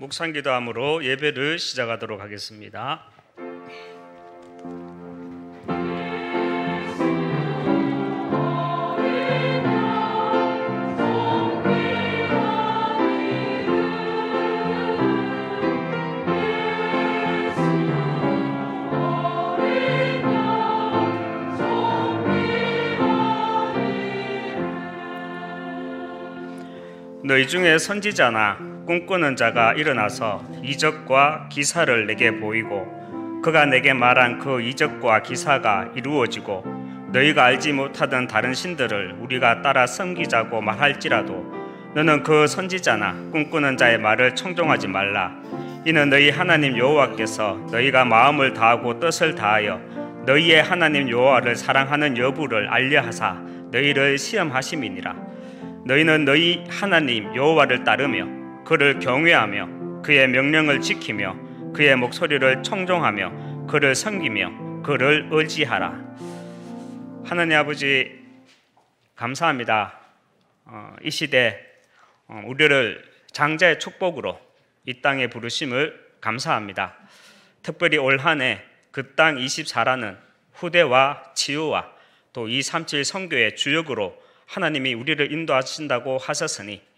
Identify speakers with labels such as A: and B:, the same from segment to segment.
A: 묵상기도함으로 예배를 시작하도록
B: 하겠습니다.
A: 너희 중에 선지자나 꿈꾸는 자가 일어나서 이적과 기사를 내게 보이고 그가 내게 말한 그 이적과 기사가 이루어지고 너희가 알지 못하던 다른 신들을 우리가 따라 섬기자고 말할지라도 너는 그 선지자나 꿈꾸는 자의 말을 청종하지 말라 이는 너희 하나님 여호와께서 너희가 마음을 다하고 뜻을 다하여 너희의 하나님 여호와를 사랑하는 여부를 알려하사 너희를 시험하심이니라 너희는 너희 하나님 여호와를 따르며 그를 경외하며 그의 명령을 지키며 그의 목소리를 청종하며 그를 섬기며 그를 의지하라. 하나님 아버지 감사합니다. 어, 이 시대 어, 우리를 장자의 축복으로 이 땅에 부르심을 감사합니다. 특별히 올 한해 그땅 24라는 후대와 치유와 또237 선교의 주역으로 하나님이 우리를 인도하신다고 하셨으니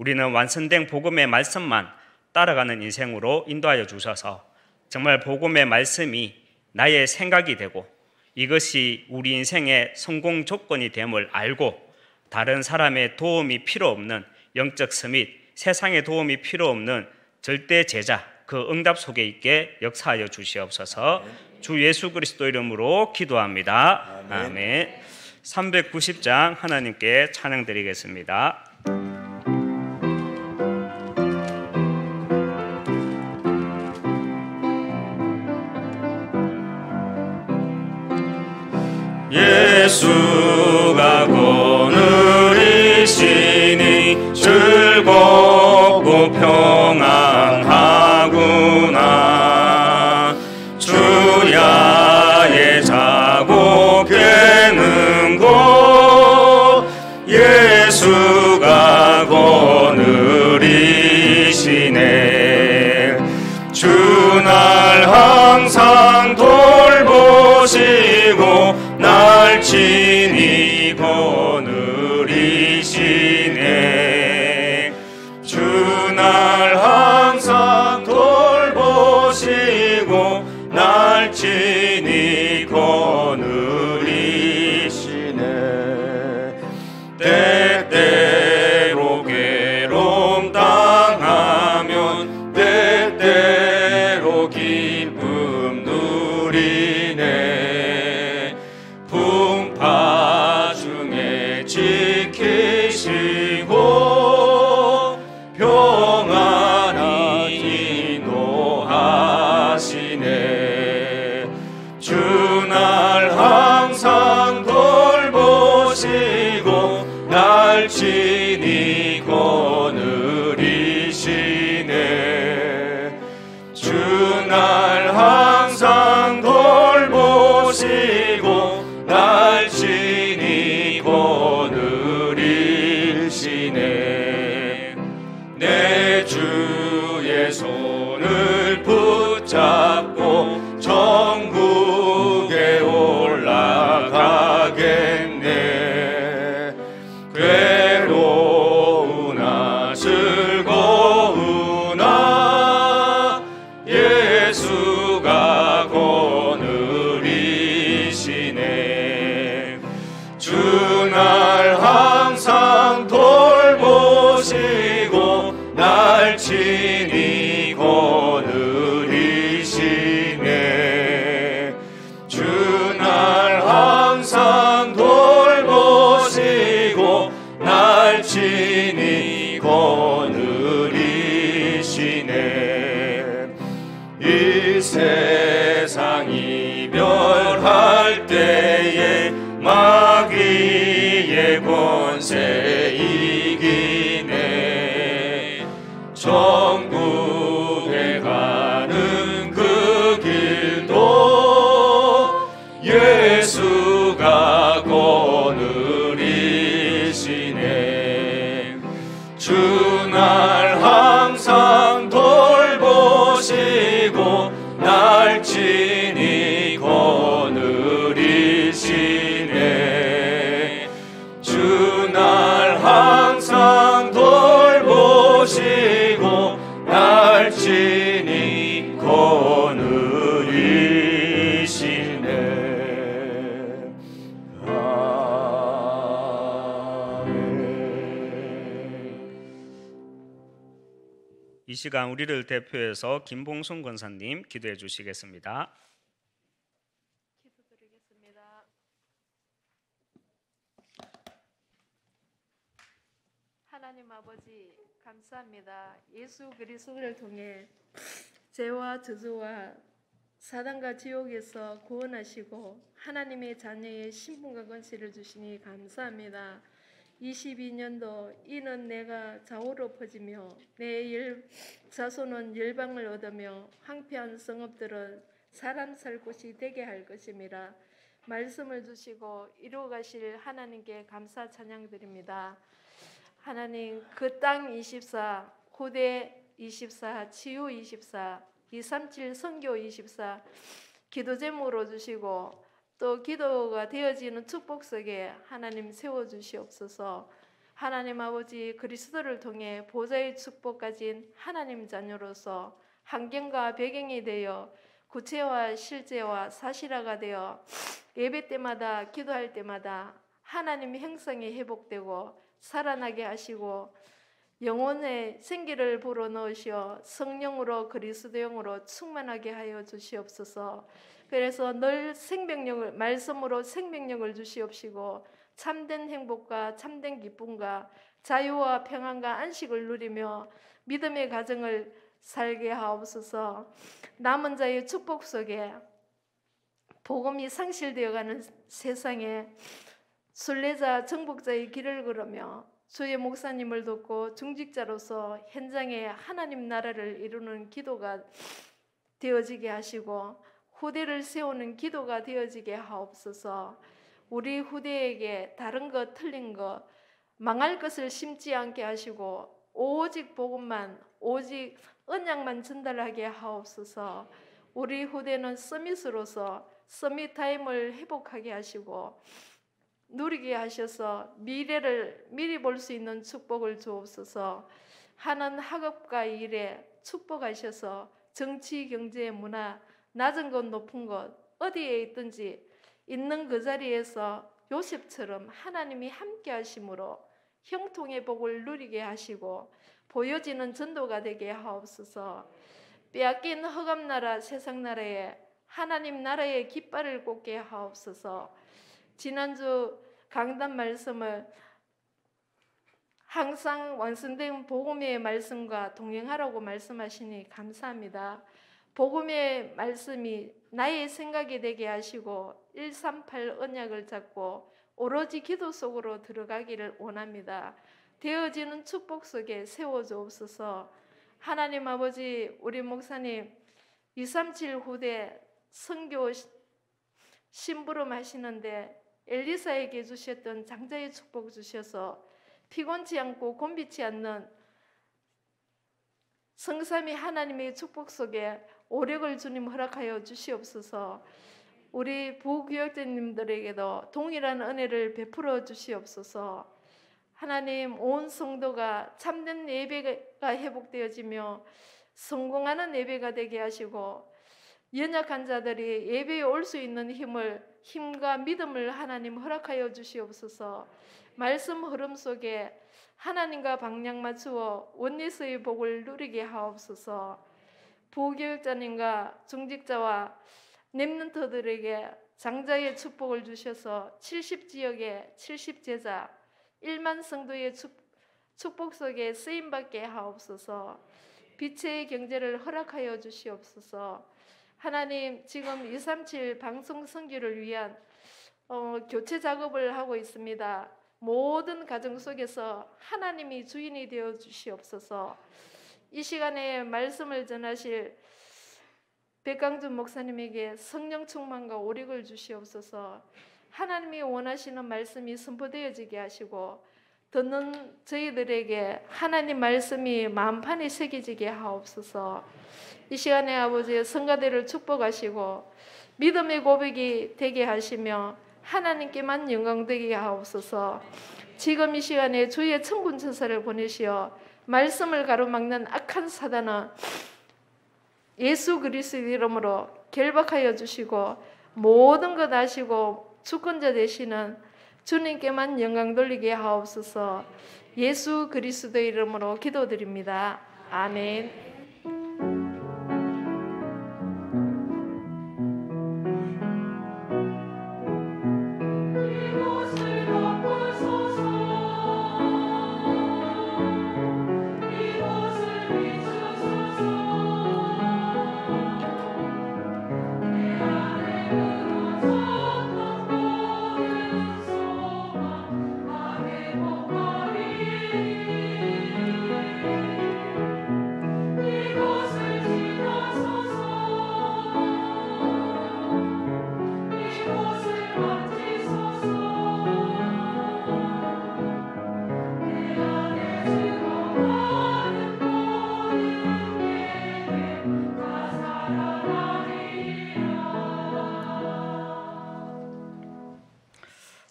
A: 우리는 완성된 복음의 말씀만 따라가는 인생으로 인도하여 주셔서 정말 복음의 말씀이 나의 생각이 되고 이것이 우리 인생의 성공 조건이 됨을 알고 다른 사람의 도움이 필요 없는 영적 스밋, 세상의 도움이 필요 없는 절대 제자 그 응답 속에 있게 역사하여 주시옵소서. 주 예수 그리스도 이름으로 기도합니다. 아멘. 아멘. 390장 하나님께 찬양 드리겠습니다.
C: Jesus. 陪你过。
A: 시간 우리를 대표해서 김봉순 권사님 기도해 주시겠습니다. 기도드리겠습니다.
D: 하나님 아버지 감사합니다. 예수 그리스도를 통해 죄와 저주와 사단과 지옥에서 구원하시고 하나님의 자녀의 신분과 권세를 주시니 감사합니다. 22년도 이는 내가 좌우로 퍼지며 내 일, 자손은 열방을 얻으며 황폐한 성읍들은 사람 살 곳이 되게 할 것임이라 말씀을 주시고 이루어 가실 하나님께 감사 찬양드립니다. 하나님 그 땅 24, 후대 24, 치유 24, 237 선교 24 기도 제목으로 주시고 또 기도가 되어지는 축복 속에 하나님 세워 주시옵소서. 하나님 아버지 그리스도를 통해 보좌의 축복 가진 하나님 자녀로서 환경과 배경이 되어 구체와 실제와 사실화가 되어 예배 때마다 기도할 때마다 하나님의 행성이 회복되고 살아나게 하시고 영혼의 생기를 불어넣으시어 성령으로 그리스도 영으로 충만하게 하여 주시옵소서. 그래서 늘 생명력을 말씀으로 생명력을 주시옵시고 참된 행복과 참된 기쁨과 자유와 평안과 안식을 누리며 믿음의 가정을 살게 하옵소서. 남은 자의 축복 속에 복음이 상실되어가는 세상에 순례자 정복자의 길을 걸으며 저희 목사님을 돕고 중직자로서 현장에 하나님 나라를 이루는 기도가 되어지게 하시고 후대를 세우는 기도가 되어지게 하옵소서. 우리 후대에게 다른 것 틀린 것 망할 것을 심지 않게 하시고 오직 복음만 오직 언약만 전달하게 하옵소서. 우리 후대는 서밋으로서 서밋 타임을 회복하게 하시고 누리게 하셔서 미래를 미리 볼 수 있는 축복을 주옵소서. 하는 학업과 일에 축복하셔서 정치, 경제, 문화, 낮은 것, 높은 것, 어디에 있든지 있는 그 자리에서 요셉처럼 하나님이 함께 하심으로 형통의 복을 누리게 하시고 보여지는 전도가 되게 하옵소서. 빼앗긴 허감 나라 세상 나라에 하나님 나라의 깃발을 꽂게 하옵소서. 지난주 강단 말씀을 항상 완성된 복음의 말씀과 동행하라고 말씀하시니 감사합니다. 복음의 말씀이 나의 생각이 되게 하시고 138 언약을 잡고 오로지 기도 속으로 들어가기를 원합니다. 되어지는 축복 속에 세워주옵소서. 하나님 아버지 우리 목사님 237 후대 선교 심부름 하시는데 엘리사에게 주셨던 장자의 축복을 주셔서 피곤치 않고 곤비치 않는 성삼이 하나님의 축복 속에 오력을 주님 허락하여 주시옵소서. 우리 부교육자님들에게도 동일한 은혜를 베풀어 주시옵소서. 하나님 온 성도가 참된 예배가 회복되어지며 성공하는 예배가 되게 하시고 연약한 자들이 예배에 올 수 있는 힘을 힘과 믿음을 하나님 허락하여 주시옵소서. 말씀 흐름 속에 하나님과 방향 맞추어 원리스의 복을 누리게 하옵소서. 보교육자님과 중직자와 랩런터들에게 장자의 축복을 주셔서 70지역에 70제자 1만 성도의 축복 속에 쓰임받게 하옵소서. 빛의 경제를 허락하여 주시옵소서. 하나님 지금 237 방송 성기를 위한 어, 교체 작업을 하고 있습니다. 모든 가정 속에서 하나님이 주인이 되어 주시옵소서. 이 시간에 말씀을 전하실 백강준 목사님에게 성령 충만과 오력을 주시옵소서. 하나님이 원하시는 말씀이 선포되어지게 하시고 듣는 저희들에게 하나님 말씀이 만판에 새겨지게 하옵소서. 이 시간에 아버지의 성가대를 축복하시고 믿음의 고백이 되게 하시며 하나님께만 영광되게 하옵소서. 지금 이 시간에 주의 천군 천사를 보내시어 말씀을 가로막는 악한 사단은 예수 그리스도 이름으로 결박하여 주시고 모든 것 아시고 주권자 되시는 주님께만 영광 돌리게 하옵소서. 예수 그리스도 이름으로 기도드립니다. 아멘.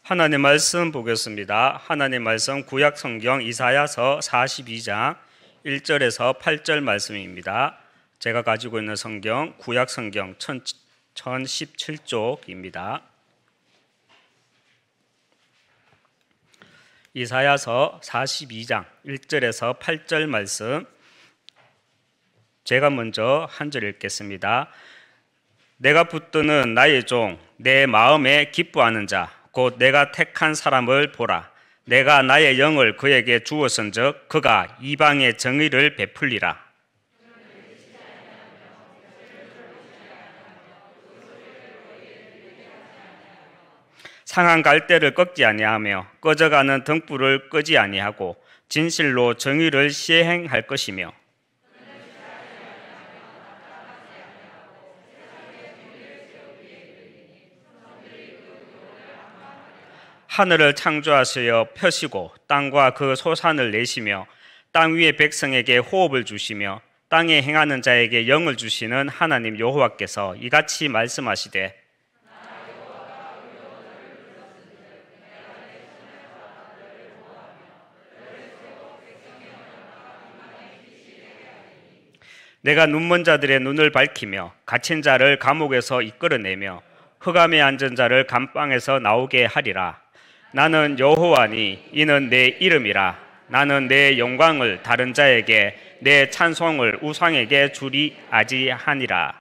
A: 하나님 말씀 보겠습니다. 하나님 말씀 구약 성경 이사야서 42장 1절에서 8절 말씀입니다. 제가 가지고 있는 성경 구약 성경 1017쪽입니다. 이사야서 42장 1절에서 8절 말씀 제가 먼저 한 절 읽겠습니다. 내가 붙드는 나의 종, 내 마음에 기뻐하는 자, 곧 내가 택한 사람을 보라. 내가 나의 영을 그에게 주었은즉 그가 이방의 정의를 베풀리라. 상한 갈대를 꺾지 아니하며 꺼져가는 등불을 끄지 아니하고 진실로 정의를 시행할 것이며 하늘을 창조하시어 펴시고 땅과 그 소산을 내시며 땅 위의 백성에게 호흡을 주시며 땅에 행하는 자에게 영을 주시는 하나님 여호와께서 이같이 말씀하시되 내가 눈먼 자들의 눈을 밝히며 갇힌 자를 감옥에서 이끌어내며 흑암에 앉은 자를 감방에서 나오게 하리라. 나는 여호와니 이는 내 이름이라 나는 내 영광을 다른 자에게 내 찬송을 우상에게 주리 아지하니라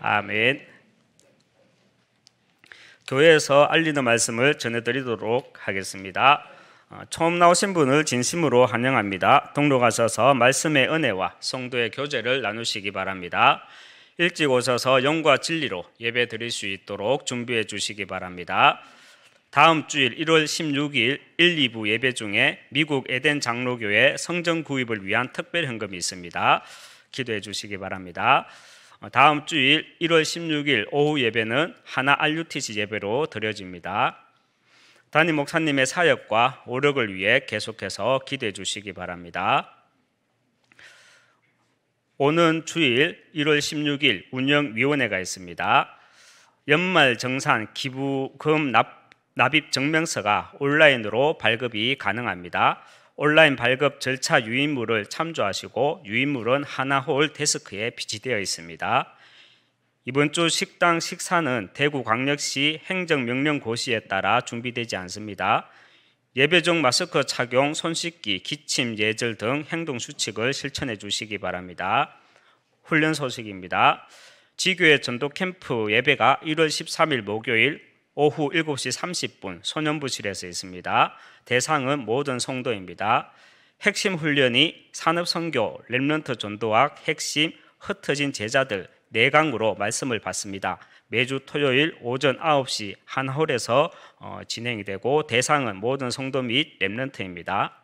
A: 아멘 교회에서 알리는 말씀을 전해드리도록 하겠습니다 어, 처음 나오신 분을 진심으로 환영합니다 동로 가셔서 말씀의 은혜와 성도의 교제를 나누시기 바랍니다 일찍 오셔서 영과 진리로 예배 드릴 수 있도록 준비해 주시기 바랍니다 다음 주일 1월 16일 1, 2부 예배 중에 미국 에덴 장로교회 성전 구입을 위한 특별 현금이 있습니다. 기도해 주시기 바랍니다. 어, 다음 주일 1월 16일 오후 예배는 하나 알 u 티지 예배로 드려집니다. 담임 목사님의 사역과 오력을 위해 계속해서 기대해 주시기 바랍니다. 오는 주일 1월 16일 운영위원회가 있습니다. 연말 정산 기부금 납부 납입 증명서가 온라인으로 발급이 가능합니다. 온라인 발급 절차 유인물을 참조하시고 유인물은 하나홀 데스크에 비치되어 있습니다. 이번 주 식당 식사는 대구광역시 행정명령 고시에 따라 준비되지 않습니다. 예배 중 마스크 착용, 손 씻기, 기침 예절 등 행동 수칙을 실천해 주시기 바랍니다. 훈련 소식입니다. 지교회 전도 캠프 예배가 1월 13일 목요일 오후 7시 30분 소년부실에서 있습니다. 대상은 모든 성도입니다. 핵심 훈련이 산업 선교, 렘런트존도학 핵심 흩어진 제자들 4강으로 말씀을 받습니다. 매주 토요일 오전 9시 한 홀에서 어, 진행이 되고 대상은 모든 성도 및렘런트입니다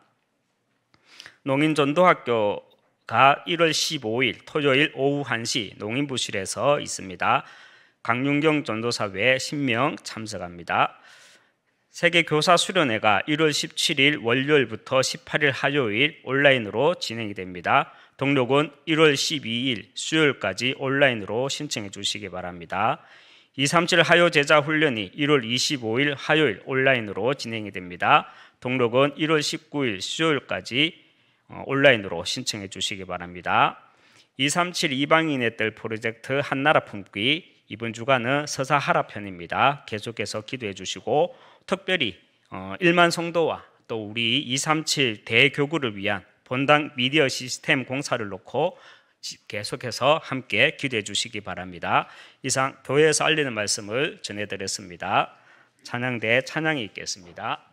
A: 농인전도학교가 1월 15일 토요일 오후 1시 농인부실에서 있습니다. 강윤경 전도사회 신명 참석합니다. 세계 교사 수련회가 1월 17일 월요일부터 18일 화요일 온라인으로 진행이 됩니다. 등록은 1월 12일 수요일까지 온라인으로 신청해 주시기 바랍니다. 237 하요 제자 훈련이 1월 25일 화요일 온라인으로 진행이 됩니다. 등록은 1월 19일 수요일까지 어, 온라인으로 신청해 주시기 바랍니다. 237 이방인의 뜰 프로젝트 한나라 품기 이번 주간은 서사 하라 편입니다. 계속해서 기도해 주시고 특별히 어, 만 성도와 또 우리 237 대교구를 위한 본당 미디어 시스템 공사를 놓고 계속해서 함께 기도해 주시기 바랍니다. 이상 교회에서 알리는 말씀을 전해드렸습니다. 찬양대 찬양이 있겠습니다.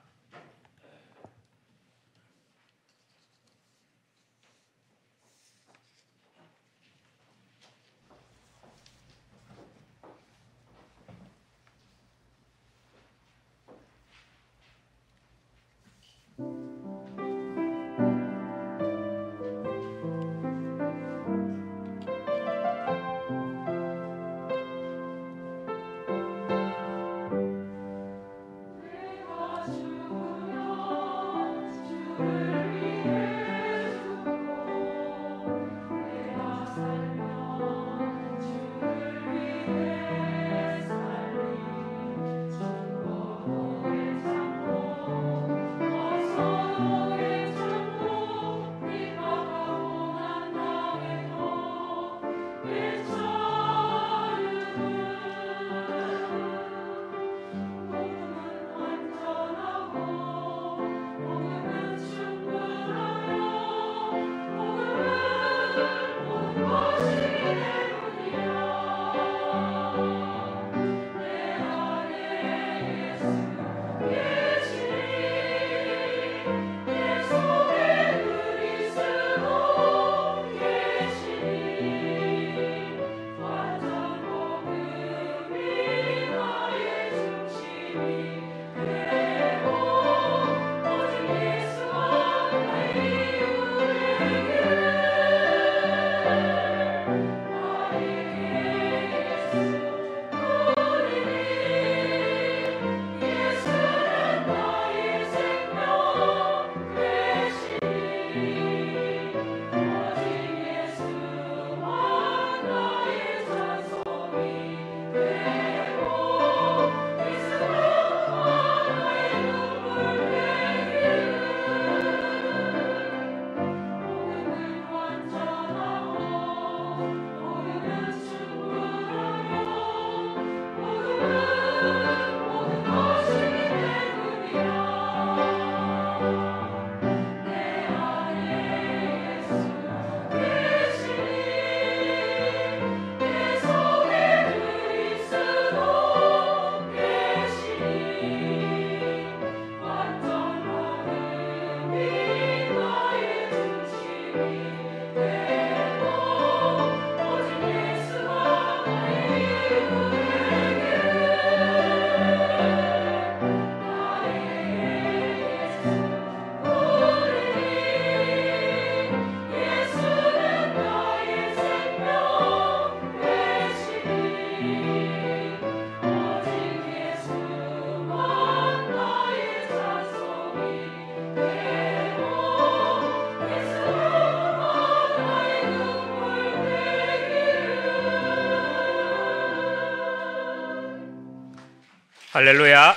A: 할렐루야.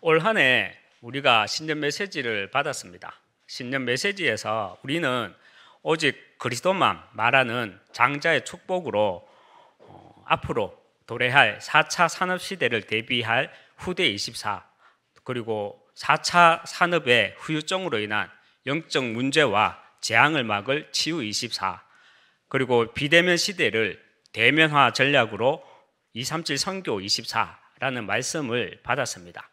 A: 올한해 우리가 신년 메시지를 받았습니다. 신년 메시지에서 우리는 오직 그리스도만 말하는 장자의 축복으로 어, 앞으로 도래할 4차 산업 시대를 대비할 후대 24 그리고 4차 산업의 후유증으로 인한 영적 문제와 재앙을 막을 치유 24 그리고 비대면 시대를 대면화 전략으로 237 선교 24라는 말씀을 받았습니다.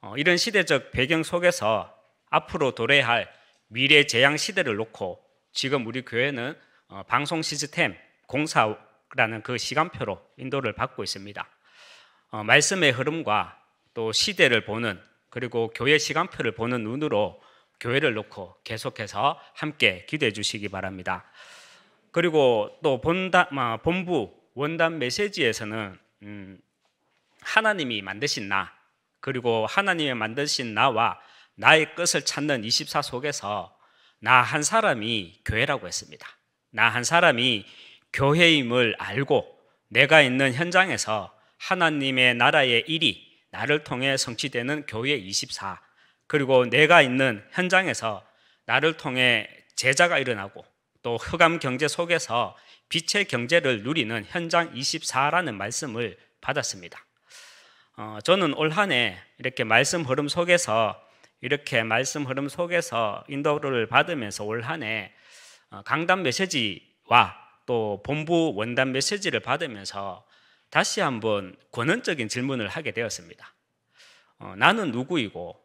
A: 어, 이런 시대적 배경 속에서 앞으로 도래할 미래 재앙 시대를 놓고 지금 우리 교회는 어, 방송 시스템 공사라는 그 시간표로 인도를 받고 있습니다. 어, 말씀의 흐름과 또 시대를 보는 그리고 교회 시간표를 보는 눈으로 교회를 놓고 계속해서 함께 기도해 주시기 바랍니다. 그리고 또 본다, 아, 본부 원단 메시지에서는 음, 하나님이 만드신 나 그리고 하나님이 만드신 나와 나의 끝을 찾는 24 속에서 나 한 사람이 교회라고 했습니다. 나 한 사람이 교회임을 알고 내가 있는 현장에서 하나님의 나라의 일이 나를 통해 성취되는 교회 24 그리고 내가 있는 현장에서 나를 통해 제자가 일어나고 또 흑암 경제 속에서 빛의 경제를 누리는 현장 24라는 말씀을 받았습니다. 어, 저는 올한해 이렇게 말씀 흐름 속에서 이렇게 말씀 흐름 속에서 인도를 받으면서 올한해 어, 강단 메시지와 또 본부 원단 메시지를 받으면서 다시 한번 권원적인 질문을 하게 되었습니다. 어, 나는 누구이고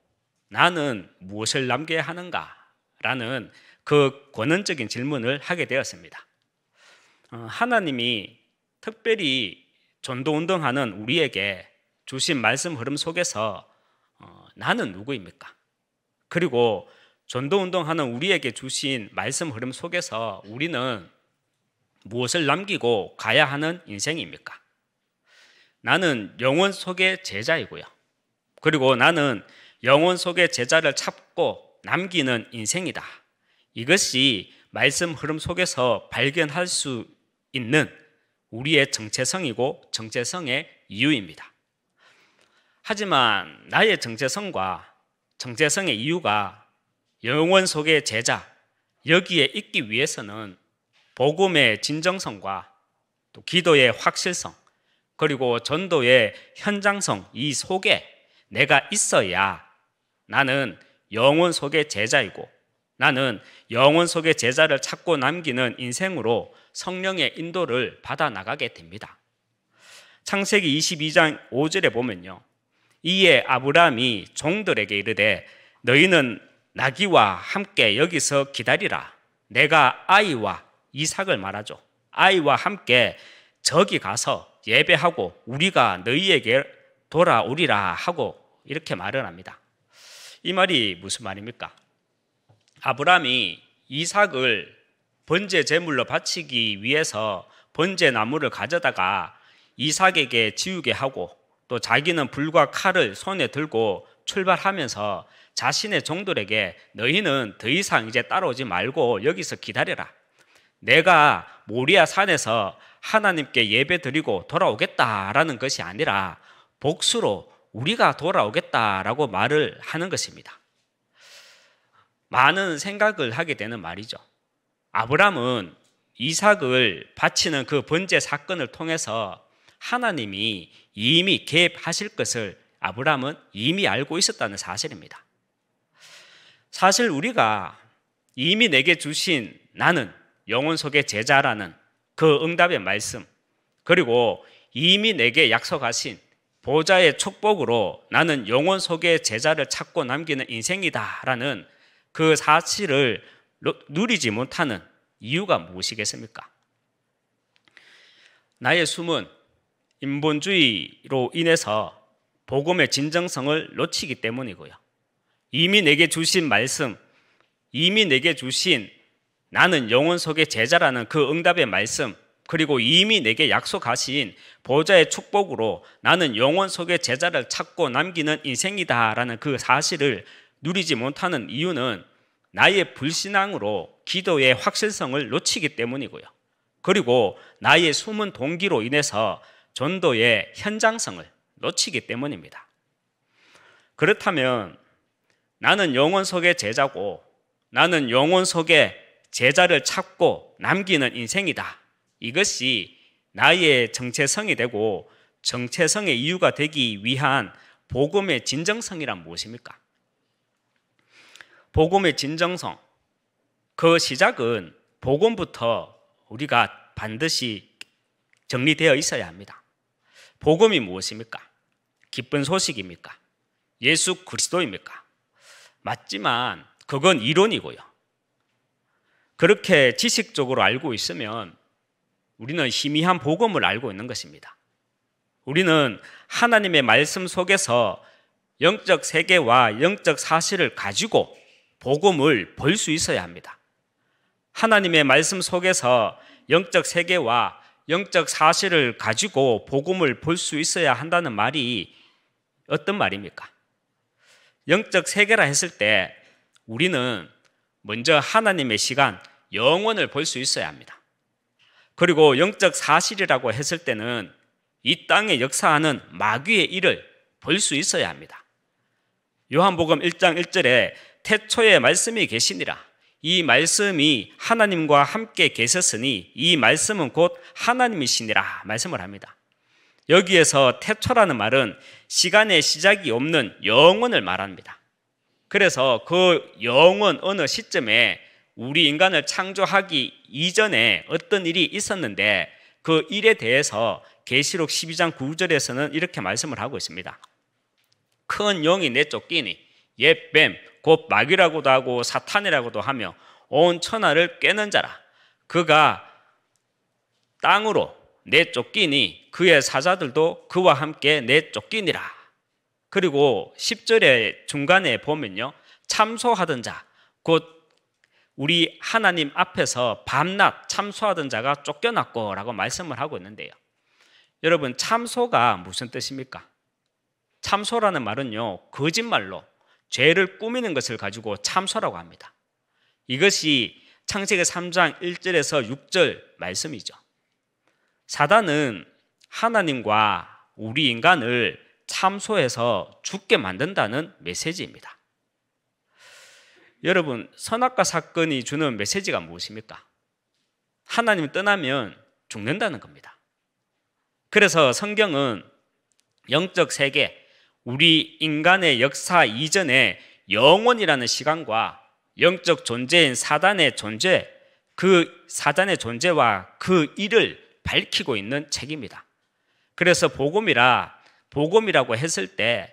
A: 나는 무엇을 남겨야 하는가? 라는 그 권원적인 질문을 하게 되었습니다. 어, 하나님이 특별히 전도 운동하는 우리에게 주신 말씀 흐름 속에서 어, 나는 누구입니까? 그리고 전도 운동하는 우리에게 주신 말씀 흐름 속에서 우리는 무엇을 남기고 가야 하는 인생입니까? 나는 영혼 속의 제자이고요. 그리고 나는 영혼 속의 제자를 찾고 남기는 인생이다. 이것이 말씀 흐름 속에서 발견할 수 있는 우리의 정체성이고 정체성의 이유입니다. 하지만 나의 정체성과 정체성의 이유가 영원 속의 제자 여기에 있기 위해서는 복음의 진정성과 또 기도의 확실성 그리고 전도의 현장성 이 속에 내가 있어야 나는 영원 속의 제자이고 나는 영혼 속의 제자를 찾고 남기는 인생으로 성령의 인도를 받아 나가게 됩니다. 창세기 22장 5절에 보면요. 이에 아브라함이 종들에게 이르되 너희는 나귀와 함께 여기서 기다리라. 내가 아이와 이삭을 말하죠. 아이와 함께 저기 가서 예배하고 우리가 너희에게 돌아오리라 하고 이렇게 말을 합니다. 이 말이 무슨 말입니까? 아브라함이 이삭을 번제 제물로 바치기 위해서 번제 나무를 가져다가 이삭에게 지우게 하고 또 자기는 불과 칼을 손에 들고 출발하면서 자신의 종들에게 너희는 더 이상 이제 따라오지 말고 여기서 기다려라. 내가 모리아 산에서 하나님께 예배 드리고 돌아오겠다라는 것이 아니라 복수로 우리가 돌아오겠다라고 말을 하는 것입니다. 많은 생각을 하게 되는 말이죠. 아브람은 이삭을 바치는 그 번제 사건을 통해서 하나님이 이미 개입하실 것을 아브람은 이미 알고 있었다는 사실입니다. 사실 우리가 이미 내게 주신 나는 영혼 속의 제자라는 그 응답의 말씀, 그리고 이미 내게 약속하신 보좌의 축복으로 나는 영혼 속의 제자를 찾고 남기는 인생이다라는 그사치를 누리지 못하는 이유가 무엇이겠습니까? 나의 숨은 인본주의로 인해서 복음의 진정성을 놓치기 때문이고요. 이미 내게 주신 말씀, 이미 내게 주신 나는 영혼 속의 제자라는 그 응답의 말씀, 그리고 이미 내게 약속하신 보좌의 축복으로 나는 영혼 속의 제자를 찾고 남기는 인생이다라는 그 사실을 누리지 못하는 이유는 나의 불신앙으로 기도의 확실성을 놓치기 때문이고요. 그리고 나의 숨은 동기로 인해서 전도의 현장성을 놓치기 때문입니다. 그렇다면 나는 영혼 속의 제자고 나는 영혼 속의 제자를 찾고 남기는 인생이다. 이것이 나의 정체성이 되고 정체성의 이유가 되기 위한 복음의 진정성이란 무엇입니까? 복음의 진정성. 그 시작은 복음부터 우리가 반드시 정리되어 있어야 합니다. 복음이 무엇입니까? 기쁜 소식입니까? 예수 그리스도입니까? 맞지만 그건 이론이고요. 그렇게 지식적으로 알고 있으면 우리는 희미한 복음을 알고 있는 것입니다. 우리는 하나님의 말씀 속에서 영적 세계와 영적 사실을 가지고 복음을 볼 수 있어야 합니다. 하나님의 말씀 속에서 영적 세계와 영적 사실을 가지고 복음을 볼 수 있어야 한다는 말이 어떤 말입니까? 영적 세계라 했을 때 우리는 먼저 하나님의 시간, 영원을 볼 수 있어야 합니다. 그리고 영적 사실이라고 했을 때는 이 땅에 역사하는 마귀의 일을 볼 수 있어야 합니다. 요한복음 1장 1절에 태초에 말씀이 계시니라. 이 말씀이 하나님과 함께 계셨으니 이 말씀은 곧 하나님이시니라 말씀을 합니다. 여기에서 태초라는 말은 시간의 시작이 없는 영혼을 말합니다. 그래서 그영혼 어느 시점에 우리 인간을 창조하기 이전에 어떤 일이 있었는데 그 일에 대해서 계시록 12장 9절에서는 이렇게 말씀을 하고 있습니다. 큰용이 내쫓기니 옛뱀 곧 마귀라고도 하고 사탄이라고도 하며 온 천하를 깨는 자라. 그가 땅으로 내쫓기니 그의 사자들도 그와 함께 내쫓기니라. 그리고 10절의 중간에 보면요. 참소하던 자, 곧 우리 하나님 앞에서 밤낮 참소하던 자가 쫓겨났고 라고 말씀을 하고 있는데요. 여러분, 참소가 무슨 뜻입니까? 참소라는 말은요, 거짓말로 죄를 꾸미는 것을 가지고 참소라고 합니다. 이것이 창세기 3장 1절에서 6절 말씀이죠. 사단은 하나님과 우리 인간을 참소해서 죽게 만든다는 메시지입니다. 여러분, 선악과 사건이 주는 메시지가 무엇입니까? 하나님 떠나면 죽는다는 겁니다. 그래서 성경은 영적 세계, 우리 인간의 역사 이전에 영혼이라는 시간과 영적 존재인 사단의 존재, 그 사단의 존재와 그 일을 밝히고 있는 책입니다. 그래서 복음이라 복음이라고 했을 때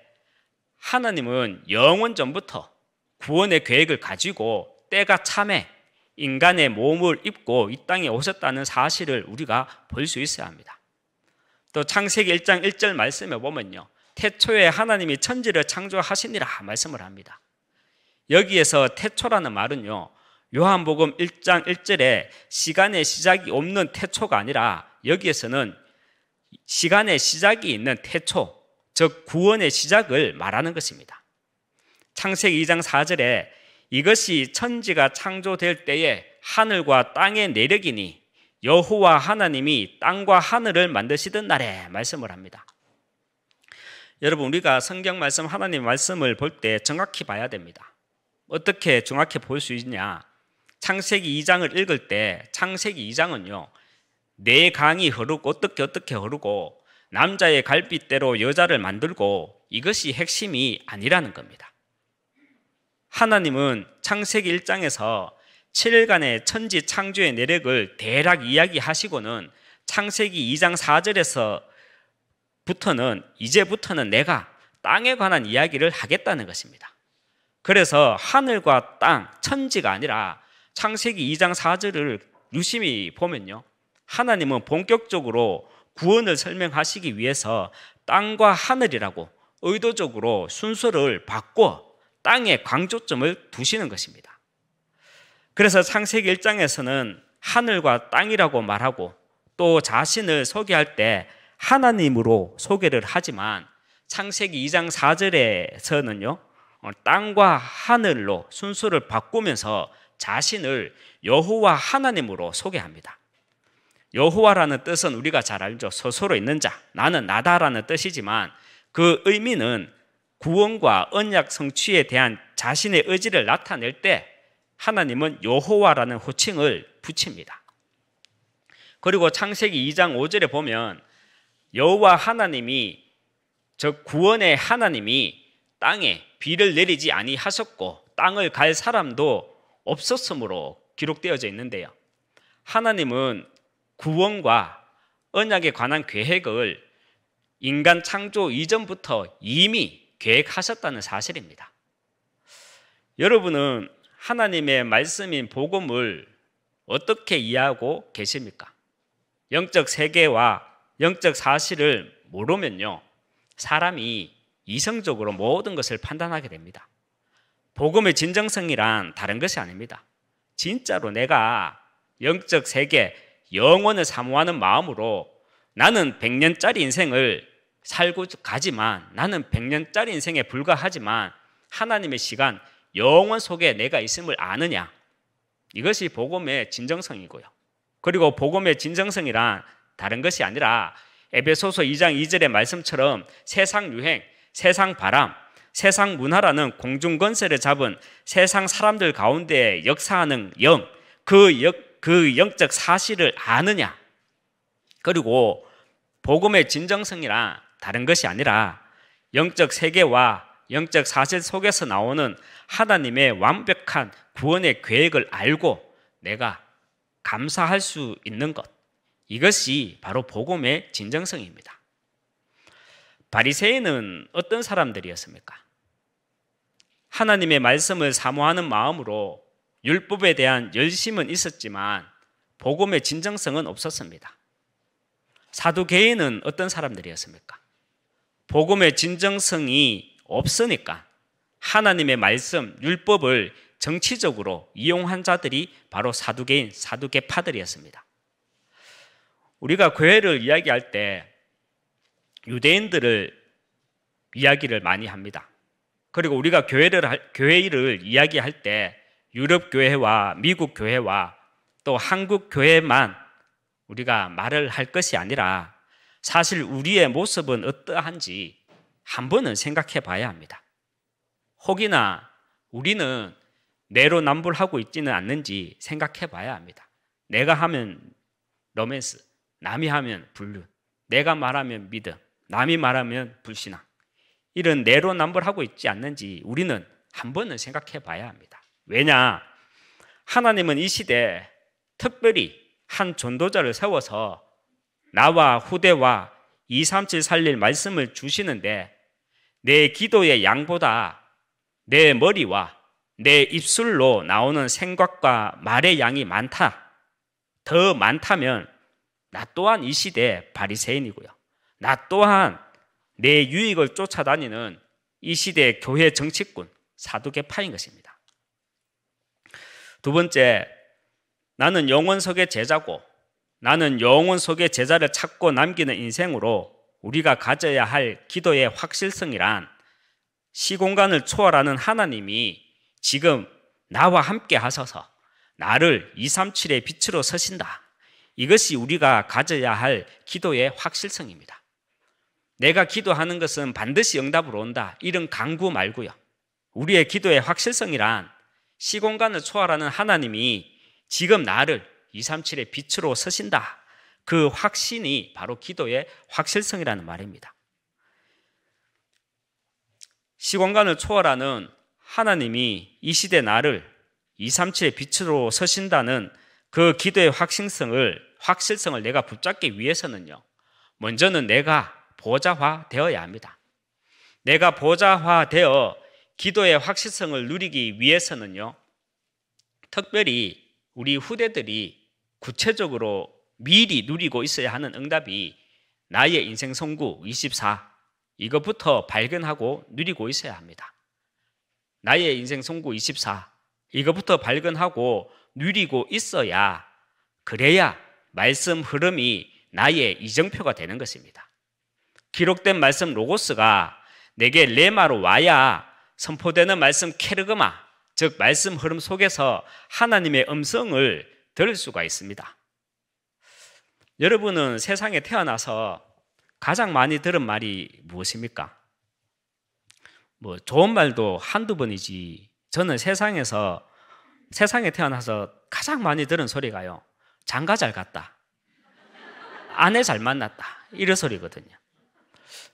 A: 하나님은 영원 전부터 구원의 계획을 가지고 때가 참해 인간의 몸을 입고 이 땅에 오셨다는 사실을 우리가 볼 수 있어야 합니다. 또 창세기 1장 1절 말씀에 보면요. 태초에 하나님이 천지를 창조하시니라 말씀을 합니다. 여기에서 태초라는 말은요. 요한복음 1장 1절에 시간의 시작이 없는 태초가 아니라 여기에서는 시간의 시작이 있는 태초, 즉 구원의 시작을 말하는 것입니다. 창세기 2장 4절에 이것이 천지가 창조될 때에 하늘과 땅의 내력이니 여호와 하나님이 땅과 하늘을 만드시던 날에 말씀을 합니다. 여러분 우리가 성경 말씀 하나님 말씀을 볼 때 정확히 봐야 됩니다. 어떻게 정확히 볼 수 있냐? 창세기 2장을 읽을 때 창세기 2장은요. 네 강이 흐르고 어떻게 어떻게 흐르고 남자의 갈빗대로 여자를 만들고 이것이 핵심이 아니라는 겁니다. 하나님은 창세기 1장에서 7일간의 천지 창조의 내력을 대략 이야기하시고는 창세기 2장 4절에서 부터는 이제부터는 내가 땅에 관한 이야기를 하겠다는 것입니다. 그래서 하늘과 땅, 천지가 아니라 창세기 2장 4절을 유심히 보면요. 하나님은 본격적으로 구원을 설명하시기 위해서 땅과 하늘이라고 의도적으로 순서를 바꿔 땅에 강조점을 두시는 것입니다. 그래서 창세기 1장에서는 하늘과 땅이라고 말하고 또 자신을 소개할 때 하나님으로 소개를 하지만 창세기 2장 4절에서는요, 어, 땅과 하늘로 순서를 바꾸면서 자신을 여호와 하나님으로 소개합니다. 여호와라는 뜻은 우리가 잘 알죠. 스스로 있는 자, 나는 나다라는 뜻이지만 그 의미는 구원과 언약 성취에 대한 자신의 의지를 나타낼 때 하나님은 여호와라는 호칭을 붙입니다. 그리고 창세기 2장 5절에 보면 여호와 하나님이 즉 구원의 하나님이 땅에 비를 내리지 아니하셨고 땅을 갈 사람도 없었으므로 기록되어져 있는데요. 하나님은 구원과 언약에 관한 계획을 인간 창조 이전부터 이미 계획하셨다는 사실입니다. 여러분은 하나님의 말씀인 복음을 어떻게 이해하고 계십니까? 영적 세계와 영적 사실을 모르면요. 사람이 이성적으로 모든 것을 판단하게 됩니다. 복음의 진정성이란 다른 것이 아닙니다. 진짜로 내가 영적 세계, 영원을 사모하는 마음으로 나는 100년짜리 인생을 살고 가지만 나는 100년짜리 인생에 불과하지만 하나님의 시간, 영원 속에 내가 있음을 아느냐. 이것이 복음의 진정성이고요. 그리고 복음의 진정성이란 다른 것이 아니라 에베소서 2장 2절의 말씀처럼 세상 유행, 세상 바람, 세상 문화라는 공중 건세를 잡은 세상 사람들 가운데 역사하는 영, 그, 역, 그 영적 사실을 아느냐. 그리고 복음의 진정성이라 다른 것이 아니라 영적 세계와 영적 사실 속에서 나오는 하나님의 완벽한 구원의 계획을 알고 내가 감사할 수 있는 것. 이것이 바로 복음의 진정성입니다. 바리새인은 어떤 사람들이었습니까? 하나님의 말씀을 사모하는 마음으로 율법에 대한 열심은 있었지만 복음의 진정성은 없었습니다. 사두개인은 어떤 사람들이었습니까? 복음의 진정성이 없으니까 하나님의 말씀, 율법을 정치적으로 이용한 자들이 바로 사두개인, 사두개파들이었습니다. 우리가 교회를 이야기할 때 유대인들을 이야기를 많이 합니다. 그리고 우리가 교회를 교회 일을 이야기할 때 유럽 교회와 미국 교회와 또 한국 교회만 우리가 말을 할 것이 아니라 사실 우리의 모습은 어떠한지 한 번은 생각해 봐야 합니다. 혹이나 우리는 내로남불하고 있지는 않는지 생각해 봐야 합니다. 내가 하면 로맨스, 남이 하면 불륜, 내가 말하면 믿음, 남이 말하면 불신앙. 이런 내로남불하고 있지 않는지 우리는 한 번은 생각해 봐야 합니다. 왜냐? 하나님은 이 시대에 특별히 한 전도자를 세워서 나와 후대와 237 살릴 말씀을 주시는데 내 기도의 양보다 내 머리와 내 입술로 나오는 생각과 말의 양이 많다. 더 많다면 나 또한 이 시대의 바리새인이고요. 나 또한 내 유익을 쫓아다니는 이 시대의 교회 정치꾼, 사두개파인 것입니다. 두 번째, 나는 영원 속의 제자고 나는 영혼 속의 제자를 찾고 남기는 인생으로 우리가 가져야 할 기도의 확실성이란 시공간을 초월하는 하나님이 지금 나와 함께 하셔서 나를 237의 빛으로 서신다. 이것이 우리가 가져야 할 기도의 확실성입니다. 내가 기도하는 것은 반드시 응답으로 온다. 이런 강구 말고요. 우리의 기도의 확실성이란 시공간을 초월하는 하나님이 지금 나를 237의 빛으로 서신다. 그 확신이 바로 기도의 확실성이라는 말입니다. 시공간을 초월하는 하나님이 이 시대 나를 237의 빛으로 서신다는 그 기도의 확신성을 확실성을 내가 붙잡기 위해서는요. 먼저는 내가 보좌화 되어야 합니다. 내가 보좌화 되어 기도의 확실성을 누리기 위해서는요. 특별히 우리 후대들이 구체적으로 미리 누리고 있어야 하는 응답이 나의 인생 성구 24 이것부터 발견하고 누리고 있어야 합니다. 나의 인생 성구 24 이것부터 발견하고 누리고 있어야 그래야 말씀 흐름이 나의 이정표가 되는 것입니다. 기록된 말씀 로고스가 내게 레마로 와야 선포되는 말씀 케르그마, 즉 말씀 흐름 속에서 하나님의 음성을 들을 수가 있습니다. 여러분은 세상에 태어나서 가장 많이 들은 말이 무엇입니까? 뭐 좋은 말도 한두 번이지 저는 세상에서 세상에 태어나서 가장 많이 들은 소리가요. 장가 잘 갔다. 아내 잘 만났다. 이런 소리거든요.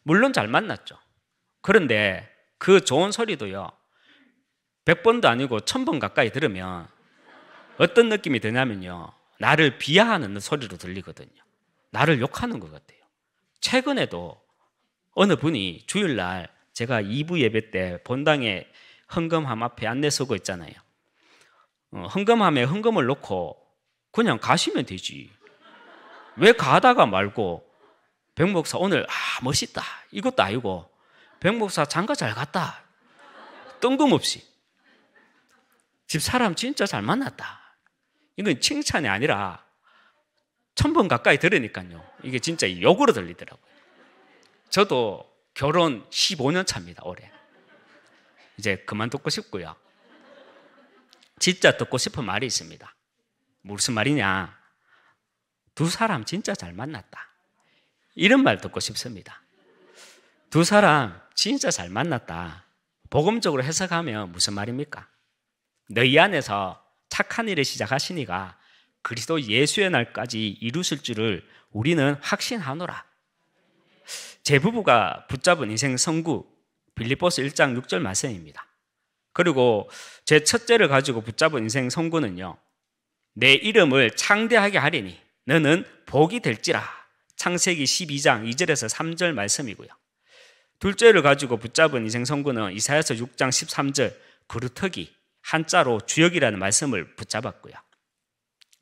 A: 물론 잘 만났죠. 그런데 그 좋은 소리도요. 100번도 아니고 1000번 가까이 들으면 어떤 느낌이 드냐면요. 나를 비하하는 소리로 들리거든요. 나를 욕하는 것 같아요. 최근에도 어느 분이 주일날 제가 2부 예배 때 본당에 헌금함 앞에 안내 서고 있잖아요. 헌금함에 어, 헌금을 놓고 그냥 가시면 되지. 왜 가다가 말고 백목사 오늘 아 멋있다 이것도 아니고 백목사 장가 잘 갔다 뜬금없이 집 사람 진짜 잘 만났다 이건 칭찬이 아니라 천번 가까이 들으니까요 이게 진짜 욕으로 들리더라고요 저도 결혼 15년 차입니다 올해 이제 그만 듣고 싶고요 진짜 듣고 싶은 말이 있습니다. 무슨 말이냐? 두 사람 진짜 잘 만났다. 이런 말 듣고 싶습니다. 두 사람 진짜 잘 만났다. 복음적으로 해석하면 무슨 말입니까? 너희 안에서 착한 일을 시작하시니가 그리스도 예수의 날까지 이루실 줄을 우리는 확신하노라. 제 부부가 붙잡은 인생 성구 빌리포스 1장 6절 말씀입니다. 그리고 제 첫째를 가지고 붙잡은 인생 성구는요. 내 이름을 창대하게 하리니 너는 복이 될지라. 창세기 12장 2절에서 3절 말씀이고요. 둘째를 가지고 붙잡은 인생 성구는 이사야서 6장 13절 그루터기 한자로 주역이라는 말씀을 붙잡았고요.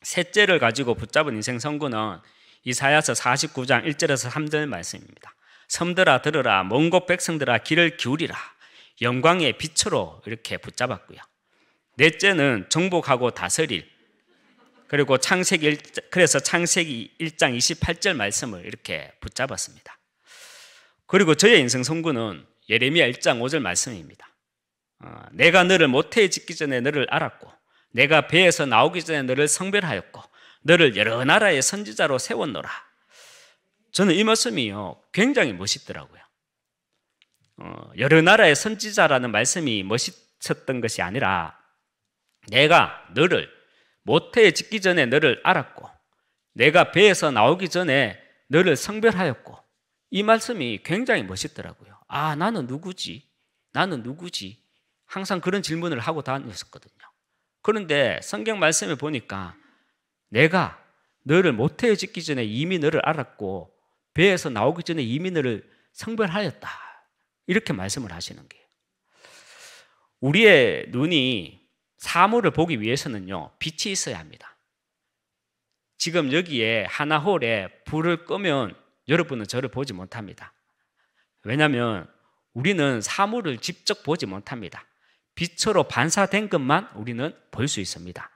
A: 셋째를 가지고 붙잡은 인생 성구는 이사야서 49장 1절에서 3절 말씀입니다. 섬들아 들으라 먼 곳 백성들아 길을 기울이라 영광의 빛으로 이렇게 붙잡았고요. 넷째는 정복하고 다스릴 그리고 창세기 그래서 창세기 1장 28절 말씀을 이렇게 붙잡았습니다. 그리고 저의 인생 선구는 예레미야 1장 5절 말씀입니다. 어, 내가 너를 모태에 짓기 전에 너를 알았고 내가 배에서 나오기 전에 너를 성별하였고 너를 여러 나라의 선지자로 세웠노라. 저는 이 말씀이요 굉장히 멋있더라고요. 어, 여러 나라의 선지자라는 말씀이 멋있었던 것이 아니라 내가 너를 모태에 짓기 전에 너를 알았고 내가 배에서 나오기 전에 너를 성별하였고 이 말씀이 굉장히 멋있더라고요. 아, 나는 누구지? 나는 누구지? 항상 그런 질문을 하고 다녔었거든요. 그런데 성경 말씀에 보니까 내가 너를 모태에 짓기 전에 이미 너를 알았고 배에서 나오기 전에 이미 너를 성별하였다. 이렇게 말씀을 하시는 거예요. 우리의 눈이 사물을 보기 위해서는요, 빛이 있어야 합니다. 지금 여기에 하나 홀에 불을 끄면 여러분은 저를 보지 못합니다. 왜냐하면 우리는 사물을 직접 보지 못합니다. 빛으로 반사된 것만 우리는 볼 수 있습니다.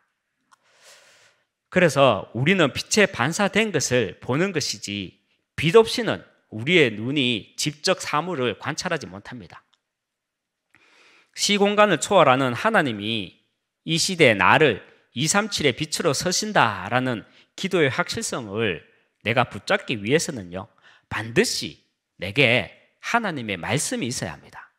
A: 그래서 우리는 빛에 반사된 것을 보는 것이지 빛 없이는 우리의 눈이 직접 사물을 관찰하지 못합니다. 시공간을 초월하는 하나님이 이 시대의 나를 237의 빛으로 서신다라는 기도의 확실성을 내가 붙잡기 위해서는요, 반드시 내게 하나님의 말씀이 있어야 합니다.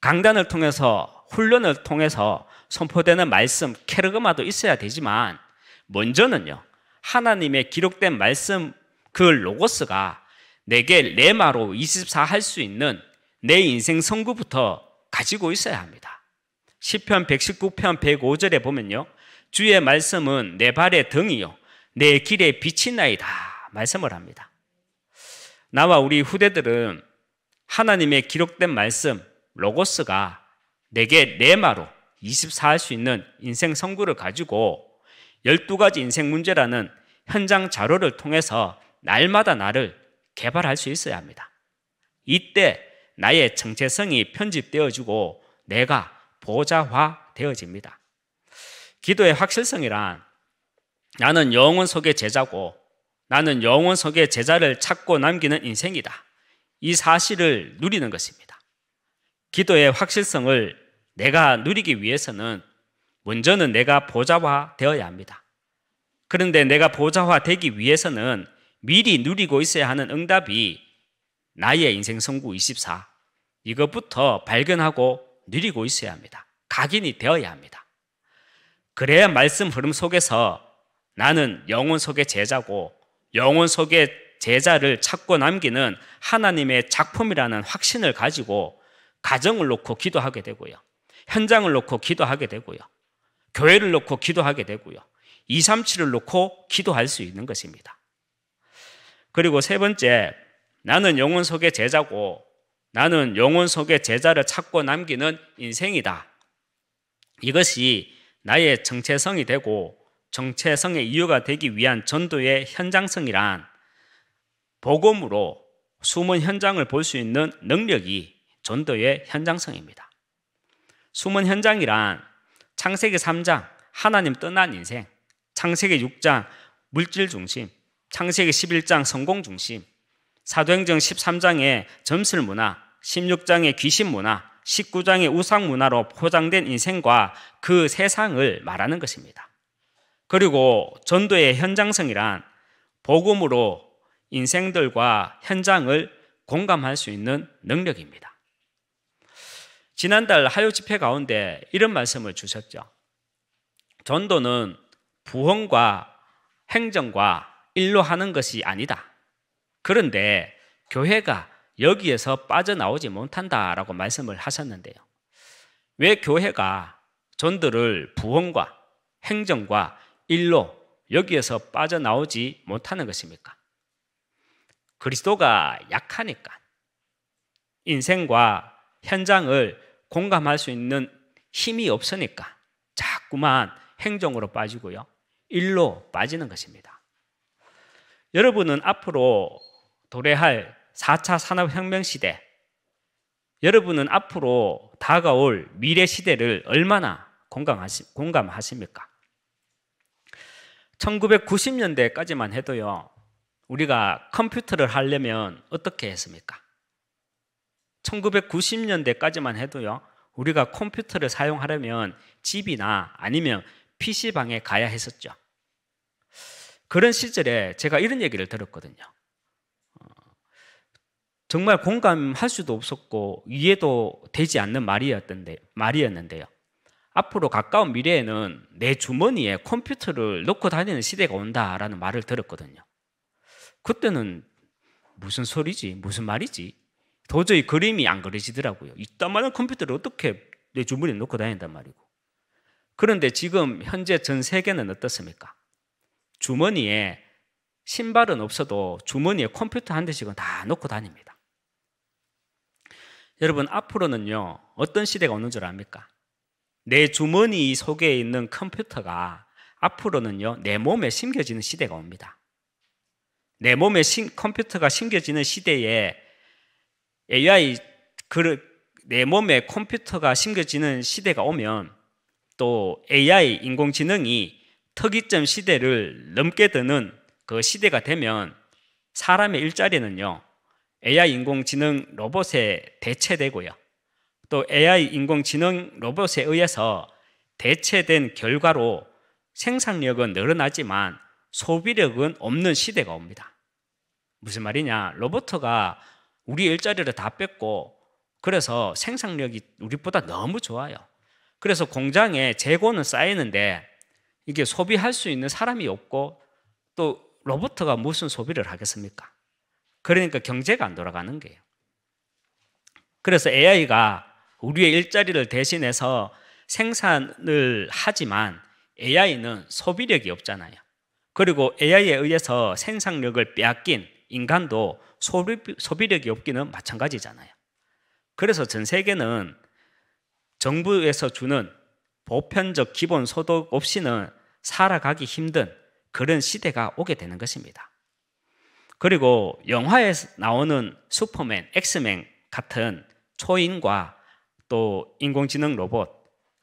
A: 강단을 통해서, 훈련을 통해서 선포되는 말씀, 캐르그마도 있어야 되지만, 먼저는요, 하나님의 기록된 말씀, 그 로고스가 내게 레마로 24 할 수 있는 내 인생 선구부터 가지고 있어야 합니다. 10편 119편 105절에 보면요. 주의 말씀은 내 발의 등이요. 내 길의 빛이 나이다. 말씀을 합니다. 나와 우리 후대들은 하나님의 기록된 말씀, 로고스가 내게 레마로 24할 수 있는 인생 선구를 가지고 12가지 인생 문제라는 현장 자료를 통해서 날마다 나를 개발할 수 있어야 합니다. 이때 나의 정체성이 편집되어지고 내가 보좌화 되어집니다. 기도의 확실성이란 나는 영혼 속의 제자고 나는 영혼 속의 제자를 찾고 남기는 인생이다. 이 사실을 누리는 것입니다. 기도의 확실성을 내가 누리기 위해서는 먼저는 내가 보좌화 되어야 합니다. 그런데 내가 보좌화 되기 위해서는 미리 누리고 있어야 하는 응답이 나의 인생 성구 24 이것부터 발견하고 누리고 있어야 합니다. 각인이 되어야 합니다. 그래야 말씀 흐름 속에서 나는 영혼 속의 제자고 영혼 속의 제자를 찾고 남기는 하나님의 작품이라는 확신을 가지고 가정을 놓고 기도하게 되고요. 현장을 놓고 기도하게 되고요. 교회를 놓고 기도하게 되고요. 237을 놓고 기도할 수 있는 것입니다. 그리고 세 번째, 나는 영혼 속의 제자고 나는 영혼 속의 제자를 찾고 남기는 인생이다. 이것이 나의 정체성이 되고 정체성의 이유가 되기 위한 전도의 현장성이란 복음으로 숨은 현장을 볼 수 있는 능력이 전도의 현장성입니다. 숨은 현장이란 창세기 3장 하나님 떠난 인생, 창세기 6장 물질 중심, 창세기 11장 성공 중심, 사도행정 13장의 점술 문화, 16장의 귀신 문화, 19장의 우상 문화로 포장된 인생과 그 세상을 말하는 것입니다. 그리고 전도의 현장성이란 복음으로 인생들과 현장을 공감할 수 있는 능력입니다. 지난달 하요 집회 가운데 이런 말씀을 주셨죠. 전도는 부흥과 행정과 일로 하는 것이 아니다. 그런데 교회가 여기에서 빠져나오지 못한다라고 말씀을 하셨는데요. 왜 교회가 전들을 부원과 행정과 일로 여기에서 빠져나오지 못하는 것입니까? 그리스도가 약하니까 인생과 현장을 공감할 수 있는 힘이 없으니까 자꾸만 행정으로 빠지고요. 일로 빠지는 것입니다. 여러분은 앞으로 도래할 4차 산업혁명 시대, 여러분은 앞으로 다가올 미래 시대를 얼마나 공감하십니까 1990년대까지만 해도요, 우리가 컴퓨터를 하려면 어떻게 했습니까? 1990년대까지만 해도요, 우리가 컴퓨터를 사용하려면 집이나 아니면 PC방에 가야 했었죠. 그런 시절에 제가 이런 얘기를 들었거든요. 어, 정말 공감할 수도 없었고 이해도 되지 않는 말이었던데 말이었는데요. 앞으로 가까운 미래에는 내 주머니에 컴퓨터를 넣고 다니는 시대가 온다라는 말을 들었거든요. 그때는 무슨 소리지? 무슨 말이지? 도저히 그림이 안 그려지더라고요. 이따만한 컴퓨터를 어떻게 내 주머니에 넣고 다닌단 말이고. 그런데 지금 현재 전 세계는 어떻습니까? 주머니에 신발은 없어도 주머니에 컴퓨터 한 대씩은 다놓고 다닙니다. 여러분 앞으로는요 어떤 시대가 오는 줄 압니까? 내 주머니 속에 있는 컴퓨터가 앞으로는요 내 몸에 심겨지는 시대가 옵니다. 내 몸에 심, 컴퓨터가 심겨지는 시대에 AI 그, 내 몸에 컴퓨터가 심겨지는 시대가 오면 또 AI 인공지능이 특이점 시대를 넘게 드는 그 시대가 되면 사람의 일자리는요, AI 인공지능 로봇에 대체되고요. 또 AI 인공지능 로봇에 의해서 대체된 결과로 생산력은 늘어나지만 소비력은 없는 시대가 옵니다. 무슨 말이냐? 로버트가 우리 일자리를 다 뺏고 그래서 생산력이 우리보다 너무 좋아요. 그래서 공장에 재고는 쌓이는데 이게 소비할 수 있는 사람이 없고 또 로버트가 무슨 소비를 하겠습니까? 그러니까 경제가 안 돌아가는 거예요. 그래서 AI가 우리의 일자리를 대신해서 생산을 하지만 AI는 소비력이 없잖아요. 그리고 AI에 의해서 생산력을 빼앗긴 인간도 소비, 소비력이 없기는 마찬가지잖아요. 그래서 전 세계는 정부에서 주는 보편적 기본 소득 없이는 살아가기 힘든 그런 시대가 오게 되는 것입니다. 그리고 영화에 나오는 슈퍼맨, 엑스맨 같은 초인과 또 인공지능 로봇,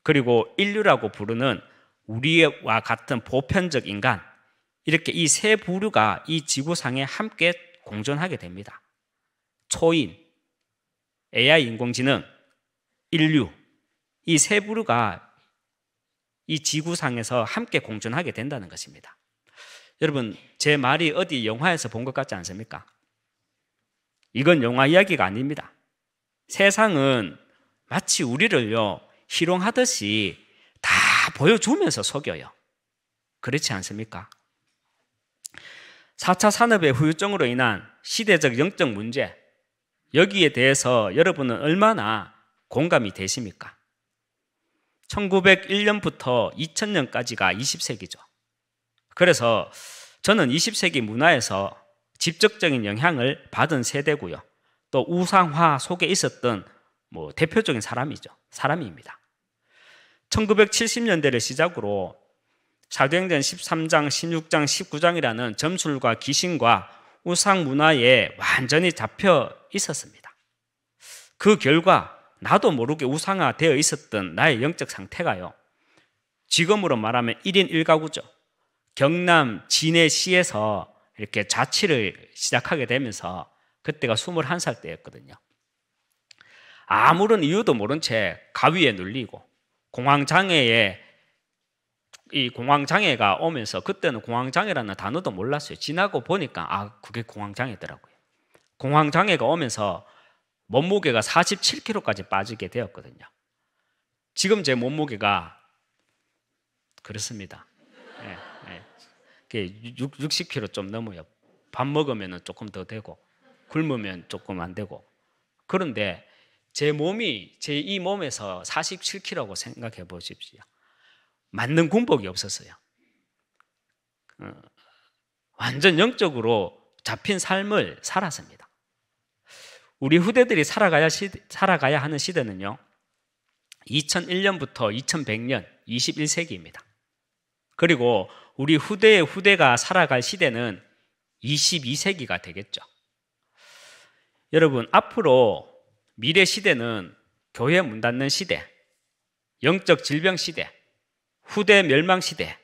A: 그리고 인류라고 부르는 우리와 같은 보편적 인간, 이렇게 이 세 부류가 이 지구상에 함께 공존하게 됩니다. 초인, AI 인공지능, 인류, 이 세 부류가 이 지구상에서 함께 공존하게 된다는 것입니다. 여러분, 제 말이 어디 영화에서 본 것 같지 않습니까? 이건 영화 이야기가 아닙니다. 세상은 마치 우리를요, 희롱하듯이 다 보여주면서 속여요. 그렇지 않습니까? 4차 산업의 후유증으로 인한 시대적 영적 문제, 여기에 대해서 여러분은 얼마나 공감이 되십니까? 1901년부터 2000년까지가 20세기죠. 그래서 저는 20세기 문화에서 직접적인 영향을 받은 세대고요. 또 우상화 속에 있었던 뭐 대표적인 사람이죠. 사람입니다. 1970년대를 시작으로 사도행전 13장, 16장, 19장이라는 점술과 귀신과 우상 문화에 완전히 잡혀 있었습니다. 그 결과 나도 모르게 우상화되어 있었던 나의 영적 상태가요. 지금으로 말하면 1인 1가구죠. 경남 진해시에서 이렇게 자취를 시작하게 되면서 그때가 21살 때였거든요. 아무런 이유도 모른 채 가위에 눌리고 공황장애에 이 공황장애가 오면서 그때는 공황장애라는 단어도 몰랐어요. 지나고 보니까 아, 그게 공황장애더라고요. 공황장애가 오면서 몸무게가 47kg까지 빠지게 되었거든요. 지금 제 몸무게가 그렇습니다. 60kg 예, 예. 좀 넘어요. 밥 먹으면 조금 더 되고 굶으면 조금 안 되고 그런데 제 몸이 제 이 몸에서 47kg라고 생각해 보십시오. 맞는 군복이 없었어요. 어, 완전 영적으로 잡힌 삶을 살았습니다. 우리 후대들이 살아가야, 시, 살아가야 하는 시대는요. 2001년부터 2100년, 21세기입니다. 그리고 우리 후대의 후대가 살아갈 시대는 22세기가 되겠죠. 여러분, 앞으로 미래 시대는 교회 문 닫는 시대, 영적 질병 시대, 후대 멸망 시대,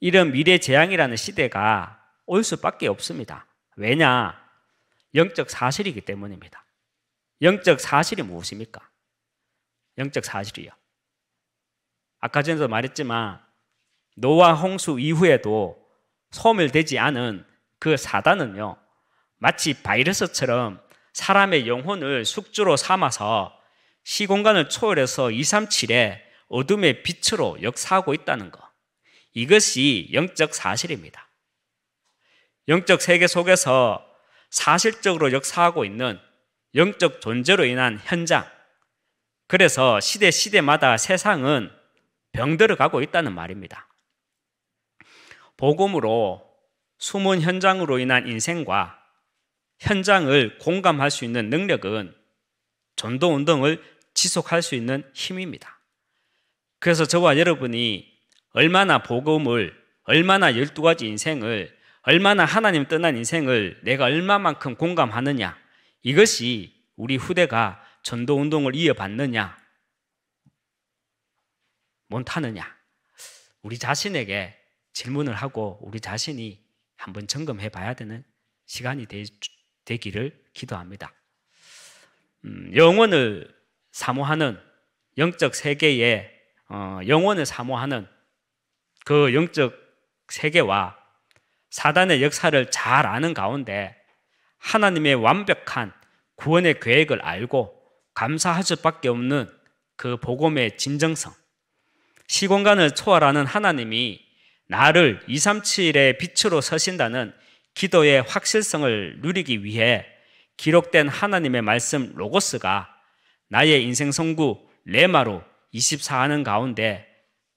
A: 이런 미래 재앙이라는 시대가 올 수밖에 없습니다. 왜냐? 영적 사실이기 때문입니다. 영적 사실이 무엇입니까? 영적 사실이요. 아까 전에도 말했지만 노아 홍수 이후에도 소멸되지 않은 그 사단은요. 마치 바이러스처럼 사람의 영혼을 숙주로 삼아서 시공간을 초월해서 237의 어둠의 빛으로 역사하고 있다는 것. 이것이 영적 사실입니다. 영적 세계 속에서 사실적으로 역사하고 있는 영적 존재로 인한 현장. 그래서 시대 시대마다 세상은 병들어 가고 있다는 말입니다. 복음으로 숨은 현장으로 인한 인생과 현장을 공감할 수 있는 능력은 전도 운동을 지속할 수 있는 힘입니다. 그래서 저와 여러분이 얼마나 복음을, 얼마나 12가지 인생을, 얼마나 하나님 떠난 인생을 내가 얼마만큼 공감하느냐, 이것이 우리 후대가 전도 운동을 이어받느냐, 못하느냐, 우리 자신에게 질문을 하고 우리 자신이 한번 점검해 봐야 되는 시간이 되, 기를 기도합니다. 음, 영혼을 사모하는 영적 세계에 어, 영혼을 사모하는 그 영적 세계와 사단의 역사를 잘 아는 가운데 하나님의 완벽한 구원의 계획을 알고 감사할 수밖에 없는 그 복음의 진정성. 시공간을 초월하는 하나님이 나를 237의 빛으로 서신다는 기도의 확실성을 누리기 위해 기록된 하나님의 말씀 로고스가 나의 인생 성구 레마로 24하는 가운데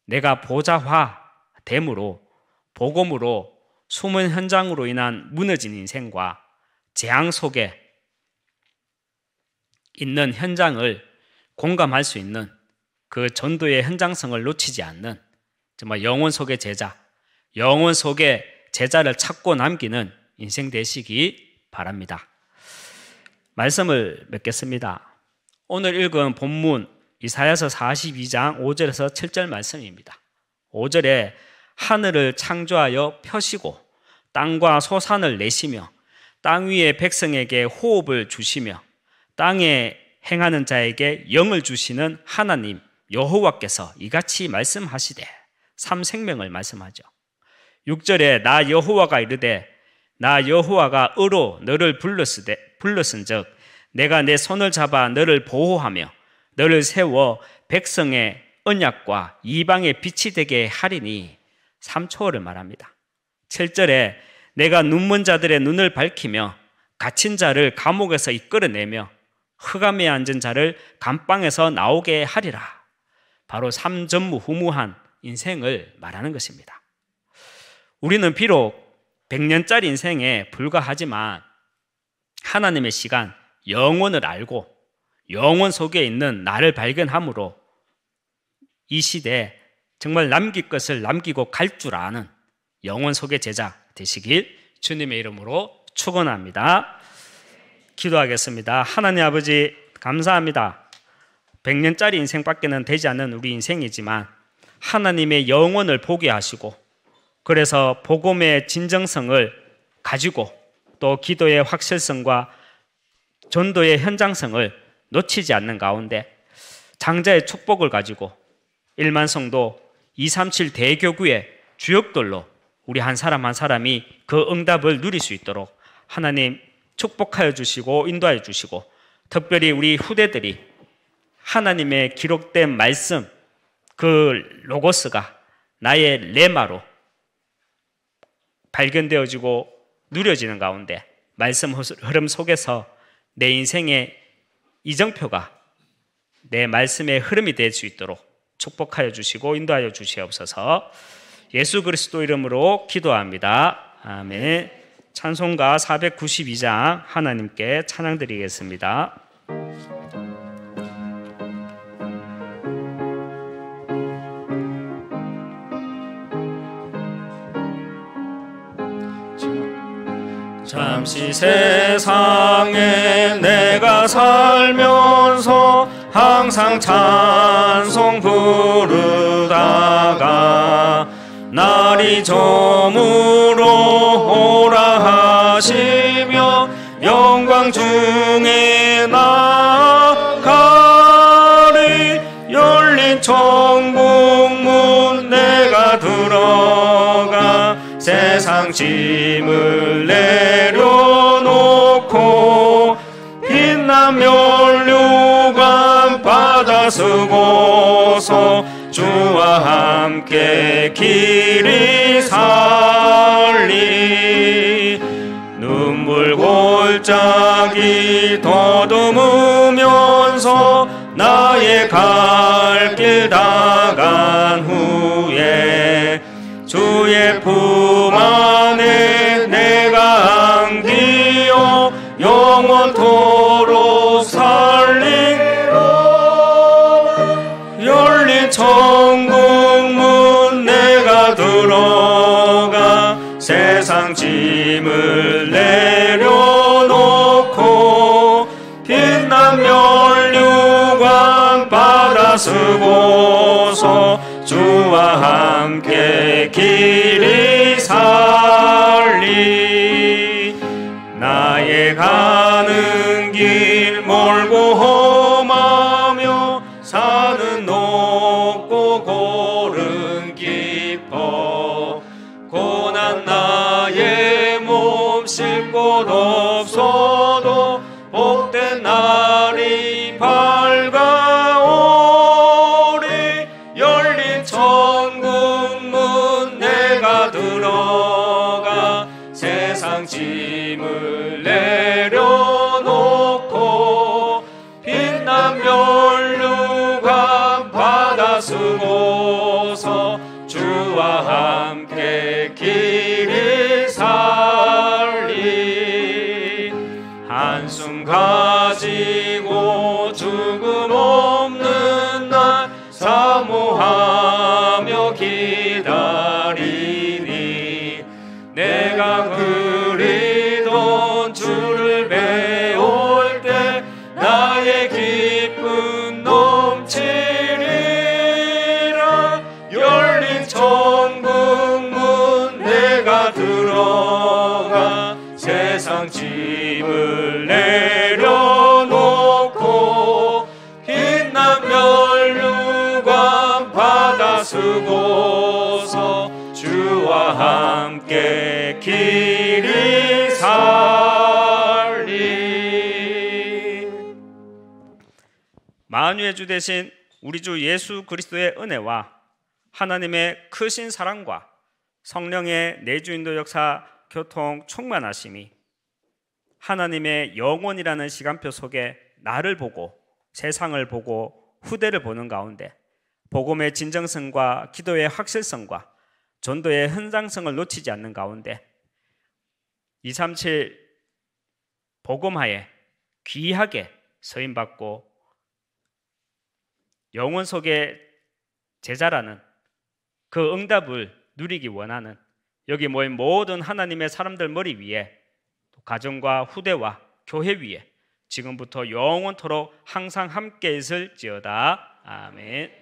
A: 내가 보좌화 됨으로 복음으로 숨은 현장으로 인한 무너진 인생과 재앙 속에 있는 현장을 공감할 수 있는 그 전도의 현장성을 놓치지 않는 정말 영혼 속의 제자, 영혼 속의 제자를 찾고 남기는 인생 되시기 바랍니다. 말씀을 맺겠습니다. 오늘 읽은 본문 이사야서 42장 5절에서 7절 말씀입니다. 5절에 하늘을 창조하여 펴시고 땅과 소산을 내시며 땅 위의 백성에게 호흡을 주시며 땅에 행하는 자에게 영을 주시는 하나님 여호와께서 이같이 말씀하시되 삼생명을 말씀하죠. 6절에 나 여호와가 이르되 나 여호와가 의로 너를 불렀으되 불렀은즉 내가 내 손을 잡아 너를 보호하며 너를 세워 백성의 언약과 이방의 빛이 되게 하리니 삼초를 말합니다. 7절에 내가 눈먼 자들의 눈을 밝히며 갇힌 자를 감옥에서 이끌어내며 흑암에 앉은 자를 감방에서 나오게 하리라. 바로 삼전무후무한 인생을 말하는 것입니다. 우리는 비록 100년짜리 인생에 불과하지만 하나님의 시간, 영원을 알고 영원 속에 있는 나를 발견함으로 이 시대에 정말 남길 것을 남기고 갈 줄 아는 영원 속의 제자, 되시길 주님의 이름으로 축원합니다. 기도하겠습니다. 하나님 아버지 감사합니다. 100년짜리 인생밖에는 되지 않는 우리 인생이지만 하나님의 영원을 보게 하시고 그래서 복음의 진정성을 가지고 또 기도의 확실성과 전도의 현장성을 놓치지 않는 가운데 장자의 축복을 가지고 일만성도 237 대교구의 주역들로 우리 한 사람 한 사람이 그 응답을 누릴 수 있도록 하나님 축복하여 주시고 인도하여 주시고 특별히 우리 후대들이 하나님의 기록된 말씀 그 로고스가 나의 레마로 발견되어지고 누려지는 가운데 말씀 흐름 속에서 내 인생의 이정표가 내 말씀의 흐름이 될 수 있도록 축복하여 주시고 인도하여 주시옵소서. 예수 그리스도 이름으로 기도합니다. 아멘. 찬송가 492장 하나님께 찬양드리겠습니다.
C: 잠시 세상에 내가 살면서 항상 찬송 부르다가 날이 저물어 오라 하시며 영광 중에 나가리 열린 천국문 내가 들어가 세상 짐을 내려놓고 빛난 면류관 받아 쓰고서 주와 함께 길이 살리 눈물 골짜기 더듬으면서 나의 갈길 다간 후에 주의 세상 짐을 내려놓고 빛난 멸류광 받아 쓰고서 주와 함께 기 함께 길이 살리 만유의
A: 주 대신 우리 주 예수 그리스도의 은혜와 하나님의 크신 사랑과 성령의 내주인도 역사 교통 충만하심이 하나님의 영원이라는 시간표 속에 나를 보고 세상을 보고 후대를 보는 가운데 복음의 진정성과 기도의 확실성과 전도의 현장성을 놓치지 않는 가운데 237 복음하에 귀하게 서임받고 영혼 속의 제자라는 그 응답을 누리기 원하는 여기 모인 모든 하나님의 사람들 머리 위에 가정과 후대와 교회 위에 지금부터 영원토록 항상 함께 있을지어다. 아멘.